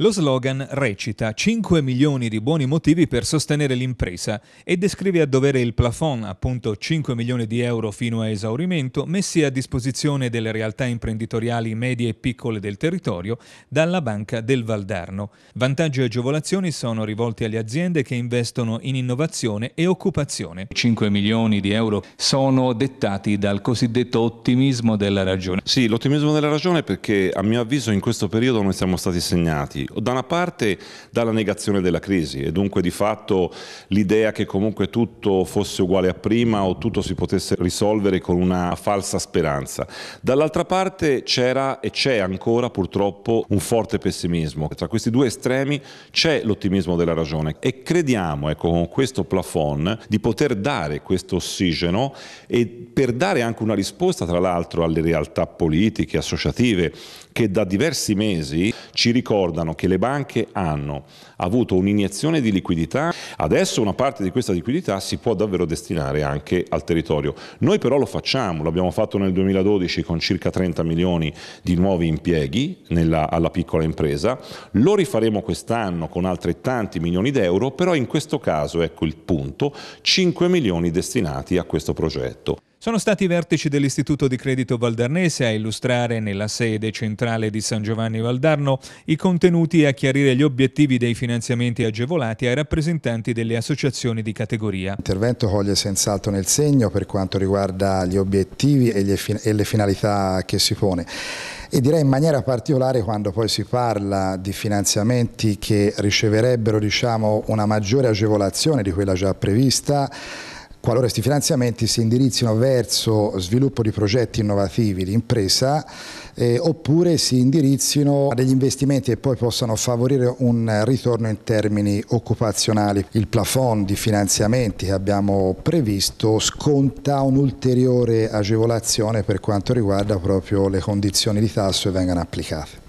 Lo slogan recita 5 milioni di buoni motivi per sostenere l'impresa e descrive a dovere il plafond, appunto 5 milioni di euro fino a esaurimento, messi a disposizione delle realtà imprenditoriali medie e piccole del territorio dalla Banca del Valdarno. Vantaggi e agevolazioni sono rivolti alle aziende che investono in innovazione e occupazione. 5 milioni di euro sono dettati dal cosiddetto ottimismo della ragione. Sì, l'ottimismo della ragione perché a mio avviso in questo periodo noi siamo stati segnati da una parte dalla negazione della crisi e dunque di fatto l'idea che comunque tutto fosse uguale a prima o tutto si potesse risolvere con una falsa speranza, dall'altra parte c'era e c'è ancora purtroppo un forte pessimismo, tra questi due estremi c'è l'ottimismo della ragione e crediamo ecco, con questo plafond di poter dare questo ossigeno e per dare anche una risposta tra l'altro alle realtà politiche, associative che da diversi mesi ci ricordano che le banche hanno avuto un'iniezione di liquidità, adesso una parte di questa liquidità si può davvero destinare anche al territorio. Noi però lo facciamo, l'abbiamo fatto nel 2012 con circa 30 milioni di nuovi impieghi nella, alla piccola impresa, lo rifaremo quest'anno con altrettanti milioni di euro, però in questo caso, ecco il punto, 5 milioni destinati a questo progetto. Sono stati i vertici dell'Istituto di Credito Valdarnese a illustrare nella sede centrale di San Giovanni Valdarno i contenuti e a chiarire gli obiettivi dei finanziamenti agevolati ai rappresentanti delle associazioni di categoria. L'intervento coglie senz'altro nel segno per quanto riguarda gli obiettivi e, e le finalità che si pone e direi in maniera particolare quando poi si parla di finanziamenti che riceverebbero diciamo, una maggiore agevolazione di quella già prevista qualora questi finanziamenti si indirizzino verso sviluppo di progetti innovativi di impresa eh, oppure si indirizzino a degli investimenti che poi possano favorire un ritorno in termini occupazionali. Il plafond di finanziamenti che abbiamo previsto sconta un'ulteriore agevolazione per quanto riguarda proprio le condizioni di tasso che vengano applicate.